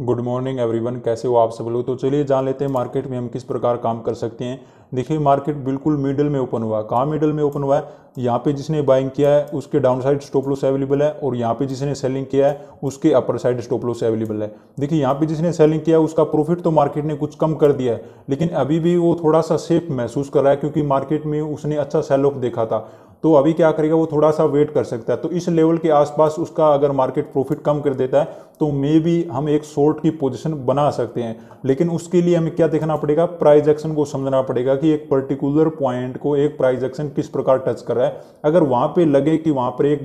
good morning everyone कैसे हो आप सब लोग तो चलिए जान लेते हैं मार्केट में हम किस प्रकार काम कर सकते हैं देखिए मार्केट बिल्कुल मिडल में ओपन हुआ है कहाँ मिडल में ओपन हुआ है यहाँ पे जिसने बाइंग किया है उसके down side stop loss available है और यहाँ पे जिसने सेलिंग किया है उसके upper side stop loss available है देखिए यहाँ पे जिसने सेलिंग किया है उसका प्रॉफिट तो मार्केट ने कुछ कम कर दिया है लेकिन अभी भी वो थोड़ा सा सेफ महसूस कर रहा है क्योंकि मार्केट में उसने अच्छा सेल ऑफ देखा था तो अभी क्या करेगा वो थोड़ा सा वेट कर सकता है तो इस लेवल के आसपास उसका अगर मार्केट प्रॉफिट कम कर देता है तो मे भी हम एक शॉर्ट की पोजीशन बना सकते हैं लेकिन उसके लिए हमें क्या देखना पड़ेगा प्राइज एक्शन को समझना पड़ेगा कि एक पर्टिकुलर पॉइंट को एक प्राइज एक्शन किस प्रकार टच कर रहा है अगर वहाँ पर लगे कि वहाँ पर एक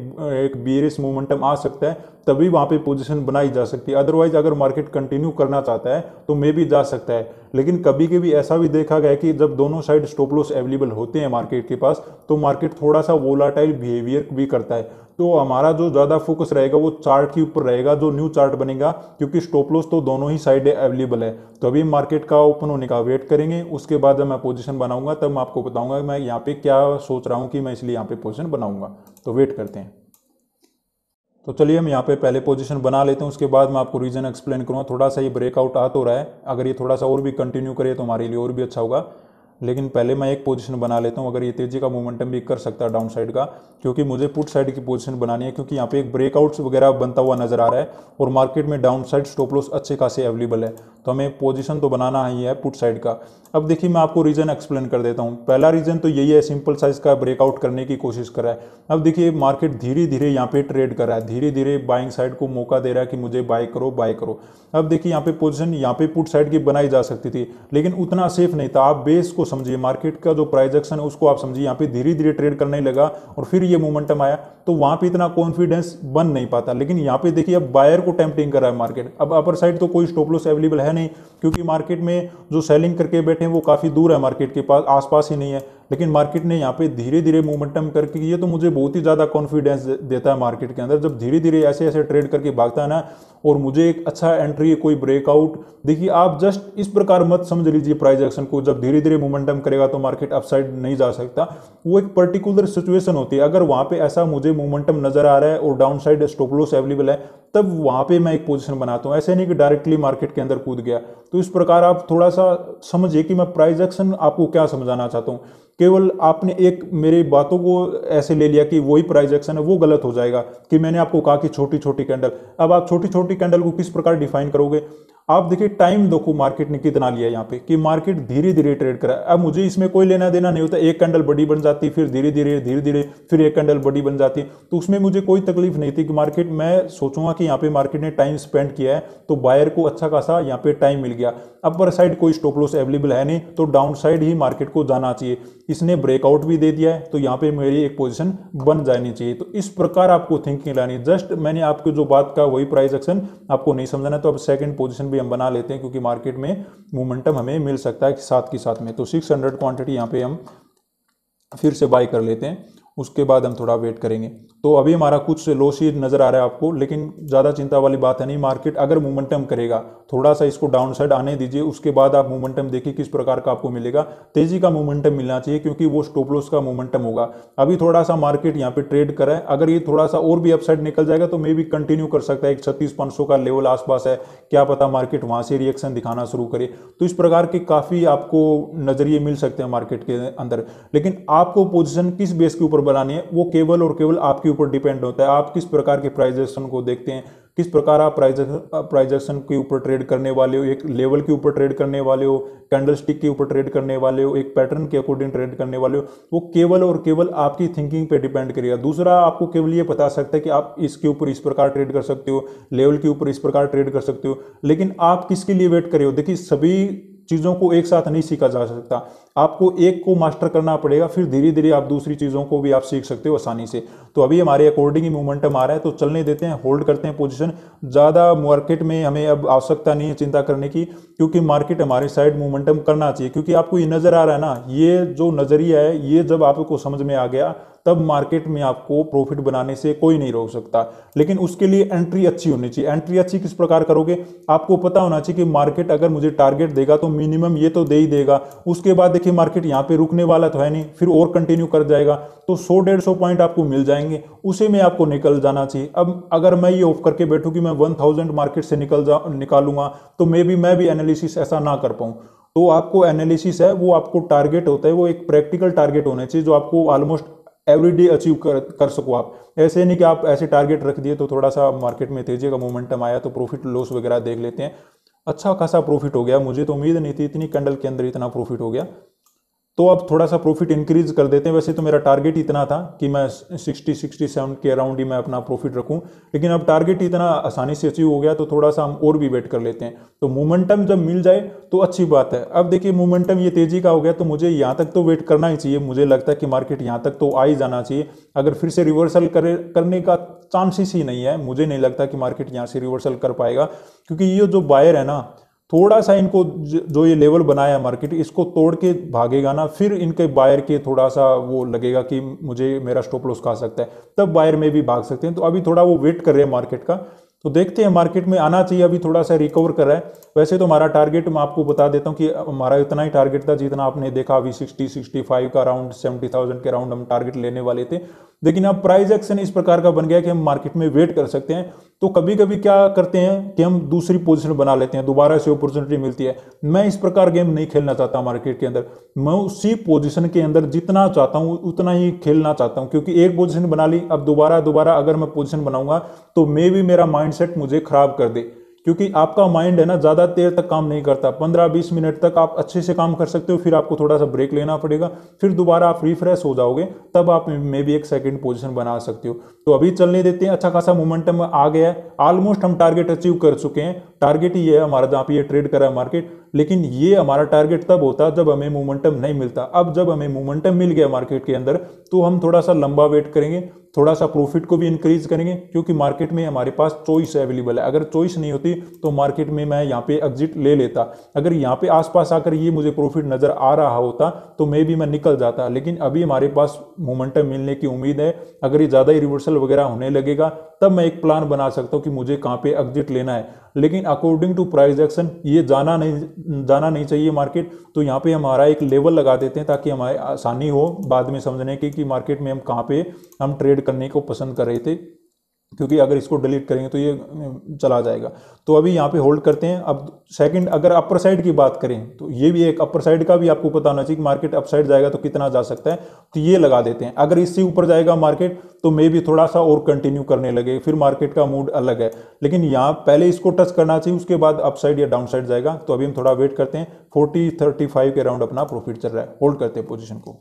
एक बीरिस मोमेंटम आ सकता है तभी वहाँ पर पोजिशन बनाई जा सकती है अदरवाइज अगर मार्केट कंटिन्यू करना चाहता है तो मे भी जा सकता है लेकिन कभी कभी ऐसा भी देखा गया कि जब दोनों साइड स्टॉप लॉस अवेलेबल होते हैं मार्केट के पास तो मार्केट थोड़ा सा वोलाटाइल बिहेवियर भी करता है तो हमारा जो ज़्यादा फोकस रहेगा वो चार्ट के ऊपर रहेगा जो न्यू चार्ट बनेगा क्योंकि स्टॉप लॉस तो दोनों ही साइड अवेलेबल है तो अभी मार्केट का ओपन होने का वेट करेंगे उसके बाद जब मैं पोजिशन बनाऊंगा तब मैं आपको बताऊंगा मैं यहाँ पे क्या सोच रहा हूँ कि मैं इसलिए यहाँ पे पोजिशन बनाऊंगा तो वेट करते हैं तो चलिए मैं यहाँ पे पहले पोजीशन बना लेते हैं उसके बाद मैं आपको रीज़न एक्सप्लेन करूँगा थोड़ा सा ये ब्रेकआउट आ तो रहा है अगर ये थोड़ा सा और भी कंटिन्यू करे तो हमारे लिए और भी अच्छा होगा लेकिन पहले मैं एक पोजीशन बना लेता हूँ अगर ये तेजी का मोमेंटम भी कर सकता है डाउन साइड का क्योंकि मुझे पुट साइड की पोजीशन बनानी है क्योंकि यहाँ पे एक ब्रेकआउट्स वगैरह बनता हुआ नजर आ रहा है और मार्केट में डाउन साइड स्टॉप लॉस अच्छे खासे अवेलेबल है तो हमें पोजिशन तो बनाना ही है पुट साइड का अब देखिए मैं आपको रीजन एक्सप्लेन कर देता हूँ पहला रीजन तो यही है सिंपल साइज का ब्रेकआउट करने की कोशिश कर रहा है अब देखिए मार्केट धीरे धीरे यहाँ पे ट्रेड कर रहा है धीरे धीरे बाइंग साइड को मौका दे रहा है कि मुझे बाय करो बाय करो अब देखिए यहाँ पे पोजिशन यहाँ पे पुट साइड की बनाई जा सकती थी लेकिन उतना सेफ नहीं था आप बेस को समझिए मार्केट का जो प्राइजेक्शन है उसको आप समझिए यहाँ पे धीरे धीरे ट्रेड करने लगा और फिर ये मोमेंटम आया तो वहाँ पे इतना कॉन्फिडेंस बन नहीं पाता लेकिन यहाँ पे देखिए अब बायर को टेम्पटिंग कर रहा है मार्केट अब अपर साइड तो कोई स्टॉप लॉस अवेलेबल है नहीं क्योंकि मार्केट में जो सेलिंग करके बैठे हैं वो काफ़ी दूर है मार्केट के पास आसपास ही नहीं है लेकिन मार्केट ने यहाँ पे धीरे धीरे मोमेंटम करके ये तो मुझे बहुत ही ज़्यादा कॉन्फिडेंस देता है मार्केट के अंदर जब धीरे धीरे ऐसे ऐसे ट्रेड करके भागता है ना और मुझे एक अच्छा एंट्री कोई ब्रेकआउट देखिए आप जस्ट इस प्रकार मत समझ लीजिए प्राइस एक्शन को जब धीरे धीरे मोमेंटम करेगा तो मार्केट अपसाइड नहीं जा सकता वो एक पर्टिकुलर सिचुएशन होती है अगर वहाँ पर ऐसा मुझे मोमेंटम नजर आ रहा है और डाउन साइड स्टोपलोस अवेलेबल है तब वहाँ पे मैं एक पोजीशन बनाता हूँ ऐसे नहीं कि डायरेक्टली मार्केट के अंदर कूद गया तो इस प्रकार आप थोड़ा सा समझिए कि मैं प्राइस एक्शन आपको क्या समझाना चाहता हूँ केवल आपने एक मेरी बातों को ऐसे ले लिया कि वही प्राइस एक्शन है वो गलत हो जाएगा कि मैंने आपको कहा कि छोटी छोटी कैंडल अब आप छोटी छोटी कैंडल को किस प्रकार डिफाइन करोगे आप देखिए टाइम देखो मार्केट ने कितना लिया यहाँ पे कि मार्केट धीरे धीरे ट्रेड करा अब मुझे इसमें कोई लेना देना नहीं होता एक कैंडल बड़ी बन जाती फिर धीरे धीरे धीरे धीरे फिर एक कैंडल बड़ी बन जाती तो उसमें मुझे कोई तकलीफ नहीं थी कि मार्केट मैं सोचूंगा कि यहाँ पे मार्केट ने टाइम स्पेंड किया है तो बायर को अच्छा खासा यहाँ पे टाइम मिल गया अपर साइड कोई स्टॉप लॉस अवेलेबल है नहीं तो डाउन साइड ही मार्केट को जाना चाहिए इसने ब्रेकआउट भी दे दिया है तो यहाँ पे मेरी एक पोजिशन बन जानी चाहिए तो इस प्रकार आपको थिंकिंग लानी जस्ट मैंने आपको जो बात कहा वही प्राइस एक्शन आपको नहीं समझाना तो अब सेकंड पोजिशन भी भी हम बना लेते हैं क्योंकि मार्केट में मोमेंटम हमें मिल सकता है साथ के साथ में तो सिक्स हंड्रेड क्वान्टिटी यहाँ पर हम फिर से बाई कर लेते हैं उसके बाद हम थोड़ा वेट करेंगे तो अभी हमारा कुछ लो ही नज़र आ रहा है आपको लेकिन ज़्यादा चिंता वाली बात है नहीं मार्केट अगर मोमेंटम करेगा थोड़ा सा इसको डाउन साइड आने दीजिए उसके बाद आप मोमेंटम देखिए किस प्रकार का आपको मिलेगा तेज़ी का मोमेंटम मिलना चाहिए क्योंकि वो स्टोपलोस का मोमेंटम होगा अभी थोड़ा सा मार्केट यहाँ पे ट्रेड करा है अगर ये थोड़ा सा और भी अपसाइड निकल जाएगा तो मे भी कंटिन्यू कर सकता है एक छत्तीस का लेवल आसपास है क्या पता मार्केट वहाँ से रिएक्शन दिखाना शुरू करे तो इस प्रकार के काफ़ी आपको नज़रिए मिल सकते हैं मार्केट के अंदर लेकिन आपको पोजिशन किस बेस के ऊपर बनानी है वो केवल और केवल आपकी ऊपर डिपेंड होता है आप किस प्रकार के प्राइजेशन को देखते हैं किस प्रकार आप प्राइज प्राइज के ऊपर ट्रेड करने वाले हो एक लेवल के ऊपर ट्रेड करने वाले हो कैंडल के ऊपर ट्रेड करने वाले हो एक पैटर्न के अकॉर्डिंग ट्रेड करने वाले हो वो केवल और केवल आपकी थिंकिंग पे डिपेंड करेगा दूसरा आपको केवल ये बता सकता है कि आप इसके ऊपर इस प्रकार ट्रेड कर सकते हो लेवल के ऊपर इस प्रकार ट्रेड कर सकते हो लेकिन आप किसके लिए वेट करे हो देखिए सभी चीज़ों को एक साथ नहीं सीखा जा सकता आपको एक को मास्टर करना पड़ेगा फिर धीरे धीरे आप दूसरी चीज़ों को भी आप सीख सकते हो आसानी से तो अभी हमारे अकॉर्डिंग ही मोमेंटम आ रहा है तो चलने देते हैं होल्ड करते हैं पोजिशन ज़्यादा मार्केट में हमें अब आवश्यकता नहीं है चिंता करने की क्योंकि मार्केट हमारे साइड मोमेंटम करना चाहिए क्योंकि आपको ये नज़र आ रहा है ना ये जो नज़रिया है ये जब आपको समझ में आ गया तब मार्केट में आपको प्रॉफिट बनाने से कोई नहीं रोक सकता लेकिन उसके लिए एंट्री अच्छी होनी चाहिए एंट्री अच्छी किस प्रकार करोगे आपको पता होना चाहिए कि मार्केट अगर मुझे टारगेट देगा तो मिनिमम ये तो दे ही देगा उसके बाद देखिए मार्केट यहाँ पे रुकने वाला तो है नहीं फिर और कंटिन्यू कर जाएगा तो सौ डेढ़ सौ पॉइंट आपको मिल जाएंगे उसे में आपको निकल जाना चाहिए अब अगर मैं ये ऑफ करके बैठूँ कि मैं वन थाउजेंड मार्केट से निकल जा निकालूंगा तो मे बी मैं भी एनालिसिस ऐसा ना कर पाऊँ तो आपको एनालिसिस है वो आपको टारगेट होता है वो एक प्रैक्टिकल टारगेट होना चाहिए जो आपको ऑलमोस्ट एवरीडे अचीव कर कर सको आप ऐसे नहीं कि आप ऐसे टारगेट रख दिए तो थोड़ा सा मार्केट में तेजी का मोमेंटम आया तो प्रॉफिट लॉस वगैरह देख लेते हैं अच्छा खासा प्रॉफिट हो गया मुझे तो उम्मीद नहीं थी इतनी कैंडल के अंदर इतना प्रॉफिट हो गया तो अब थोड़ा सा प्रॉफिट इंक्रीज कर देते हैं वैसे तो मेरा टारगेट इतना था कि मैं 60 सेवन के अराउंड ही मैं अपना प्रॉफिट रखूं लेकिन अब टारगेट इतना आसानी से अचीव हो गया तो थोड़ा सा हम और भी वेट कर लेते हैं तो मोमेंटम जब मिल जाए तो अच्छी बात है अब देखिए मोमेंटम ये तेजी का हो गया तो मुझे यहाँ तक तो वेट करना ही चाहिए मुझे लगता है कि मार्केट यहाँ तक तो आ ही जाना चाहिए अगर फिर से रिवर्सल करे करने का चांसेस ही नहीं है मुझे नहीं लगता कि मार्केट यहाँ से रिवर्सल कर पाएगा क्योंकि ये जो बायर है ना थोड़ा सा इनको जो ये लेवल बनाया मार्केट इसको तोड़ के भागेगा ना फिर इनके बायर के थोड़ा सा वो लगेगा कि मुझे मेरा स्टॉप लॉस खा सकता है तब बायर में भी भाग सकते हैं तो अभी थोड़ा वो वेट कर रहे हैं मार्केट का तो देखते हैं मार्केट में आना चाहिए अभी थोड़ा सा रिकवर कर रहा है वैसे तो हमारा टारगेट मैं आपको बता देता हूँ कि हमारा इतना ही टारगेट था जितना आपने देखा अभी सिक्सटी सिक्सटी फाइव का अराउंड सेवेंटी थाउजेंड के अराउंड हम टारगेट लेने वाले थे लेकिन अब प्राइस एक्शन इस प्रकार का बन गया कि हम मार्केट में वेट कर सकते हैं तो कभी कभी क्या करते हैं कि हम दूसरी पोजिशन बना लेते हैं दोबारा से अपॉर्चुनिटी मिलती है मैं इस प्रकार गेम नहीं खेलना चाहता मार्केट के अंदर मैं उसी पोजिशन के अंदर जितना चाहता हूँ उतना ही खेलना चाहता हूँ क्योंकि एक पोजिशन बना ली अब दोबारा दोबारा अगर मैं पोजिशन बनाऊंगा तो मे भी मेरा माइंड मुझे खराब कर दे क्योंकि आपका माइंड है ना ज़्यादा देर तक काम नहीं करता पंद्रह बीस मिनट तक आप अच्छे से काम कर सकते हो फिर आपको थोड़ा सा ब्रेक लेना पड़ेगा फिर दोबारा आप रिफ्रेश हो जाओगे तब आप मे बी एक सेकेंड पोजिशन बना सकते हो तो अभी चलने देते हैं अच्छा खासा मोमेंटम आ गया है ऑलमोस्ट हम टारगेट अचीव कर चुके हैं टारगेट ही है हमारा जहाँ पे ये ट्रेड करा है मार्केट लेकिन ये हमारा टारगेट तब होता जब हमें मोमेंटम नहीं मिलता अब जब हमें मोमेंटम मिल गया मार्केट के अंदर तो हम थोड़ा सा लंबा वेट करेंगे थोड़ा सा प्रॉफिट को भी इंक्रीज करेंगे क्योंकि मार्केट में हमारे पास चॉइस अवेलेबल है अगर चॉइस नहीं होती तो मार्केट में मैं यहाँ पे एग्जिट ले लेता अगर यहाँ पे आसपास आकर ये मुझे प्रॉफिट नज़र आ रहा होता तो मे भी मैं निकल जाता लेकिन अभी हमारे पास मोमेंटम मिलने की उम्मीद है अगर ये ज़्यादा ही रिवर्सल वगैरह होने लगेगा तब मैं एक प्लान बना सकता हूँ कि मुझे कहाँ पर एग्जिट लेना है लेकिन अकॉर्डिंग टू प्राइस एक्शन ये जाना नहीं जाना नहीं चाहिए मार्केट तो यहाँ पे हमारा एक लेवल लगा देते हैं ताकि हमारे आसानी हो बाद में समझने की कि मार्केट में हम कहाँ पे हम ट्रेड करने को पसंद कर रहे थे क्योंकि अगर इसको डिलीट करेंगे तो ये चला जाएगा तो अभी यहाँ पे होल्ड करते हैं अब सेकंड अगर अपर साइड की बात करें तो ये भी एक अपर साइड का भी आपको पता होना चाहिए कि मार्केट अप साइड जाएगा तो कितना जा सकता है तो ये लगा देते हैं अगर इससे ऊपर जाएगा मार्केट तो मे भी थोड़ा सा और कंटिन्यू करने लगे फिर मार्केट का मूड अलग है लेकिन यहाँ पहले इसको टच करना चाहिए उसके बाद अप साइड या डाउन साइड जाएगा तो अभी हम थोड़ा वेट करते हैं फोर्टी थर्टी फाइव के राउंड अपना प्रॉफिट चल रहा है होल्ड करते हैं पोजिशन को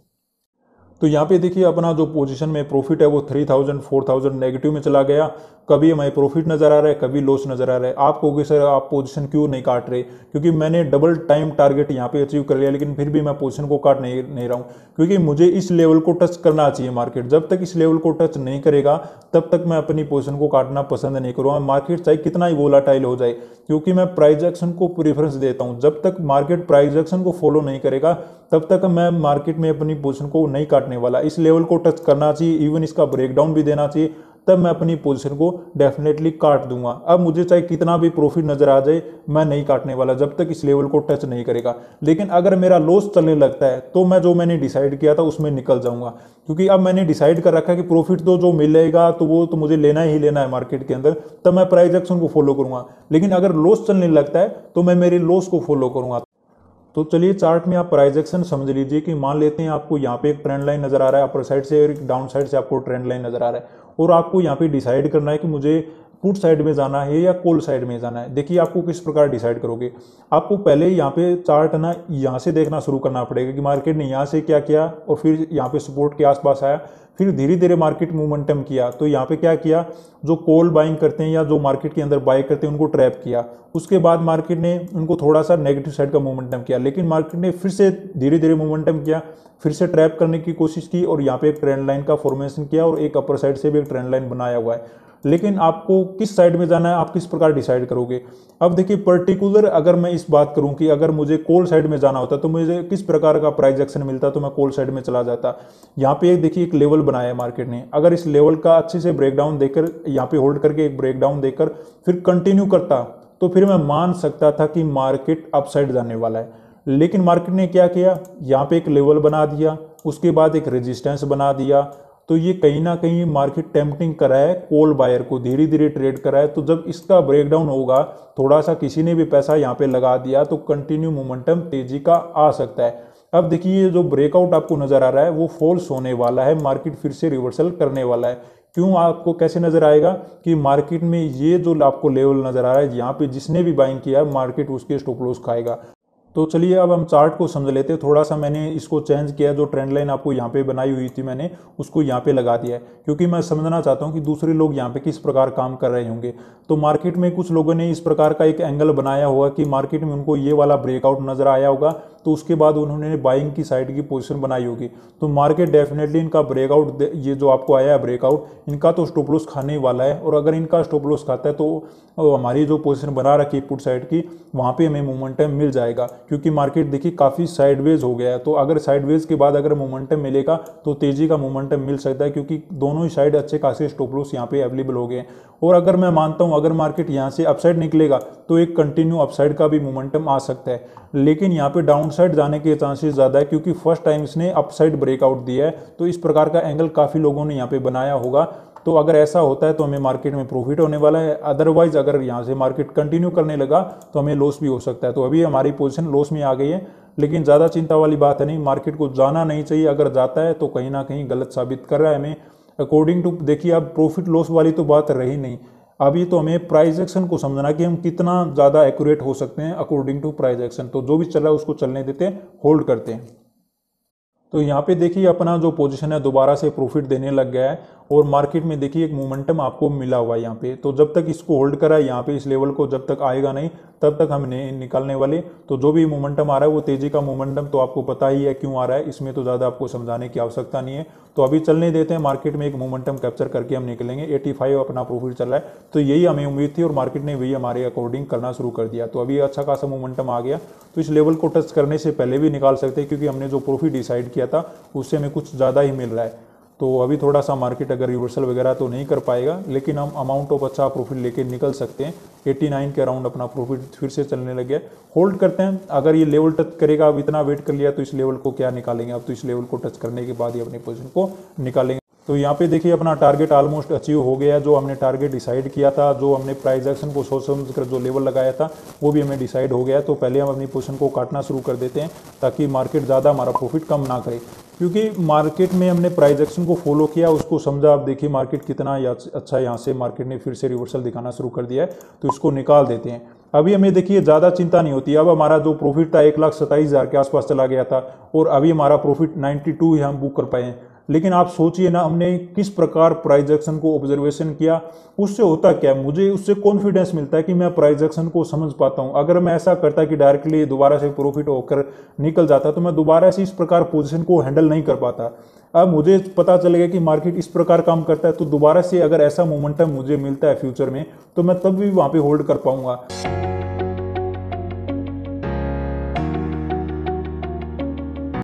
तो यहाँ पे देखिए अपना जो पोजीशन में प्रॉफिट है वो three thousand four thousand negative में चला गया कभी हमें प्रॉफिट नज़र आ रहा है कभी लॉस नज़र आ रहा है आप कहोगे सर आप पोजीशन क्यों नहीं काट रहे क्योंकि मैंने डबल टाइम टारगेट यहाँ पे अचीव कर लिया लेकिन फिर भी मैं पोजीशन को काट नहीं नहीं रहा हूँ क्योंकि मुझे इस लेवल को टच करना चाहिए मार्केट जब तक इस लेवल को टच नहीं करेगा तब तक मैं अपनी पोजिशन को काटना पसंद नहीं करूँगा मार्केट चाहे कितना ही वोलाटाइल हो जाए क्योंकि मैं प्राइज एक्शन को प्रेफरेंस देता हूँ जब तक मार्केट प्राइज एक्शन को फॉलो नहीं करेगा तब तक मैं मार्केट में अपनी पोजिशन को नहीं काट रखने वाला इस लेवल को टच करना चाहिए इवन इसका ब्रेकडाउन भी देना चाहिए तब मैं अपनी पोजीशन को डेफिनेटली काट दूंगा अब मुझे चाहे कितना भी प्रॉफिट नज़र आ जाए मैं नहीं काटने वाला जब तक इस लेवल को टच नहीं करेगा लेकिन अगर मेरा लॉस चलने लगता है तो मैं जो मैंने डिसाइड किया था उसमें निकल जाऊंगा क्योंकि अब मैंने डिसाइड कर रखा है कि प्रॉफिट तो जो मिलेगा तो वो तो मुझे लेना ही लेना है मार्केट के अंदर तब मैं प्राइज एक्शन को फॉलो करूँगा लेकिन अगर लॉस चलने लगता है तो मैं मेरे लॉस को फॉलो करूँगा तो चलिए चार्ट में आप प्राइजेक्शन समझ लीजिए कि मान लेते हैं आपको यहाँ पे एक ट्रेंड लाइन नज़र आ रहा है अपर साइड से और डाउन साइड से आपको ट्रेंड लाइन नज़र आ रहा है और आपको यहाँ पे डिसाइड करना है कि मुझे पुट साइड में जाना है या कोल साइड में जाना है देखिए आपको किस प्रकार डिसाइड करोगे आपको पहले यहाँ पे चार्ट ना यहाँ से देखना शुरू करना पड़ेगा कि मार्केट ने यहाँ से क्या किया और फिर यहाँ पे सपोर्ट के आसपास आया फिर धीरे धीरे मार्केट मोमेंटम किया तो यहाँ पे क्या किया जो कोल बाइंग करते हैं या जो मार्केट के अंदर बाय करते हैं उनको ट्रैप किया उसके बाद मार्केट ने उनको थोड़ा सा नेगेटिव साइड का मोमेंटम किया लेकिन मार्केट ने फिर से धीरे धीरे मोमेंटम किया फिर से ट्रैप करने की कोशिश की और यहाँ पे एक ट्रेंड लाइन का फॉर्मेशन किया और एक अपर साइड से भी एक ट्रेंड लाइन बनाया हुआ है लेकिन आपको किस साइड में जाना है आप किस प्रकार डिसाइड करोगे अब देखिए पर्टिकुलर अगर मैं इस बात करूं कि अगर मुझे कोल साइड में जाना होता तो मुझे किस प्रकार का प्राइस एक्शन मिलता तो मैं कोल साइड में चला जाता यहाँ पे एक देखिए एक लेवल बनाया है मार्केट ने अगर इस लेवल का अच्छे से ब्रेकडाउन देकर यहाँ पे होल्ड करके एक ब्रेकडाउन देकर फिर कंटिन्यू करता तो फिर मैं मान सकता था कि मार्केट अपसाइड जाने वाला है लेकिन मार्केट ने क्या किया यहाँ पे एक लेवल बना दिया उसके बाद एक रेजिस्टेंस बना दिया तो ये कहीं ना कहीं मार्केट टेम्पटिंग कराए कोल बायर को धीरे धीरे ट्रेड कराए तो जब इसका ब्रेकडाउन होगा थोड़ा सा किसी ने भी पैसा यहाँ पे लगा दिया तो कंटिन्यू मोमेंटम तेजी का आ सकता है अब देखिए ये जो ब्रेकआउट आपको नज़र आ रहा है वो फॉल्स होने वाला है मार्केट फिर से रिवर्सल करने वाला है क्यों आपको कैसे नज़र आएगा कि मार्केट में ये जो आपको लेवल नज़र आ रहा है यहाँ पे जिसने भी बाइंग किया मार्केट उसके स्टॉप लॉस खाएगा तो चलिए अब हम चार्ट को समझ लेते हैं थोड़ा सा मैंने इसको चेंज किया जो ट्रेंड लाइन आपको यहाँ पे बनाई हुई थी मैंने उसको यहाँ पे लगा दिया है क्योंकि मैं समझना चाहता हूँ कि दूसरे लोग यहाँ पे किस प्रकार काम कर रहे होंगे तो मार्केट में कुछ लोगों ने इस प्रकार का एक एंगल बनाया होगा कि मार्केट में उनको ये वाला ब्रेकआउट नज़र आया होगा तो उसके बाद उन्होंने बाइंग की साइड की पोजिशन बनाई होगी तो मार्केट डेफिनेटली इनका ब्रेकआउट ये जो आपको आया है ब्रेकआउट इनका तो स्टोपलोस खाने वाला है और अगर इनका स्टोपलोस खाता है तो हमारी जो पोजीशन बना रखी पुट साइड की वहाँ पर हमें मोमेंटम मिल जाएगा क्योंकि मार्केट देखिए काफ़ी साइडवेज हो गया है तो अगर साइडवेज के बाद अगर मोमेंटम मिलेगा तो तेज़ी का मोमेंटम मिल सकता है क्योंकि दोनों ही साइड अच्छे खासे स्टॉप लॉस यहाँ पे अवेलेबल हो गए हैं और अगर मैं मानता हूँ अगर मार्केट यहाँ से अपसाइड निकलेगा तो एक कंटिन्यू अपसाइड का भी मोमेंटम आ सकता है लेकिन यहाँ पे डाउन साइड जाने के चांसेस ज़्यादा है क्योंकि फर्स्ट टाइम इसने अपसाइड ब्रेकआउट दिया है तो इस प्रकार का एंगल काफ़ी लोगों ने यहाँ पे बनाया होगा तो अगर ऐसा होता है तो हमें मार्केट में प्रॉफिट होने वाला है अदरवाइज अगर यहाँ से मार्केट कंटिन्यू करने लगा तो हमें लॉस भी हो सकता है तो अभी हमारी पोजिशन लॉस में आ गई है लेकिन ज़्यादा चिंता वाली बात है नहीं मार्केट को जाना नहीं चाहिए अगर जाता है तो कहीं ना कहीं गलत साबित कर रहा है हमें अकॉर्डिंग टू देखिए अब प्रॉफिट लॉस वाली तो बात रही नहीं अभी तो हमें प्राइज एक्शन को समझना कि हम कितना ज़्यादा एक्यूरेट हो सकते हैं अकॉर्डिंग टू प्राइज एक्शन तो जो भी चल रहा है उसको चलने देते हैं होल्ड करते हैं तो यहाँ पे देखिए अपना जो पोजीशन है दोबारा से प्रॉफिट देने लग गया है और मार्केट में देखिए एक मोमेंटम आपको मिला हुआ है यहाँ पे तो जब तक इसको होल्ड करा है यहाँ पे इस लेवल को जब तक आएगा नहीं तब तक हम नहीं निकालने वाले तो जो भी मोमेंटम आ रहा है वो तेज़ी का मोमेंटम तो आपको पता ही है क्यों आ रहा है इसमें तो ज़्यादा आपको समझाने की आवश्यकता नहीं है तो अभी चलने देते हैं मार्केट में एक मोमेंटम कैप्चर करके हम निकलेंगे फाइव अपना प्रॉफिट चल रहा है तो यही हमें उम्मीद थी और मार्केट ने वही हमारे अकॉर्डिंग करना शुरू कर दिया तो अभी अच्छा खासा मोमेंटम आ गया तो इस लेवल को टच करने से पहले भी निकाल सकते हैं क्योंकि हमने जो प्रॉफिट डिसाइड किया किया था उससे हमें कुछ ज़्यादा ही मिल रहा है तो अभी थोड़ा सा मार्केट अगर रिवर्सल वगैरह तो नहीं कर पाएगा लेकिन हम अमाउंट ऑफ अच्छा प्रॉफिट लेके निकल सकते हैं 89 के अराउंड अपना प्रॉफिट फिर से चलने लग गया होल्ड करते हैं अगर ये लेवल टच करेगा अब इतना वेट कर लिया तो इस लेवल को क्या निकालेंगे अब तो इस लेवल को टच करने के बाद ही अपनी पोजिशन को निकालेंगे तो यहाँ पे देखिए अपना टारगेट ऑलमोस्ट अचीव हो गया जो हमने टारगेट डिसाइड किया था जो हमने प्राइस एक्शन को सोच समझ कर जो लेवल लगाया था वो भी हमें डिसाइड हो गया तो पहले हम अपनी पोजिशन को काटना शुरू कर देते हैं ताकि मार्केट ज़्यादा हमारा प्रॉफिट कम ना करे क्योंकि मार्केट में हमने प्राइज एक्शन को फॉलो किया उसको समझा आप देखिए मार्केट कितना अच्छा यहाँ से मार्केट ने फिर से रिवर्सल दिखाना शुरू कर दिया है तो इसको निकाल देते हैं अभी हमें देखिए ज़्यादा चिंता नहीं होती अब हमारा जो प्रॉफिट था एक लाख सत्ताईस हज़ार के आसपास चला गया था और अभी हमारा प्रॉफिट नाइन्टी टू हम बुक कर पाए हैं लेकिन आप सोचिए ना हमने किस प्रकार प्राइज को ऑब्जर्वेशन किया उससे होता क्या मुझे उससे कॉन्फिडेंस मिलता है कि मैं प्राइज को समझ पाता हूँ अगर मैं ऐसा करता कि डायरेक्टली दोबारा से प्रॉफिट होकर निकल जाता तो मैं दोबारा से इस प्रकार पोजिशन को हैंडल नहीं कर पाता अब मुझे पता चलेगा कि मार्केट इस प्रकार काम करता है तो दोबारा से अगर ऐसा मोमेंटम मुझे मिलता है फ्यूचर में तो मैं तब भी वहाँ पर होल्ड कर पाऊँगा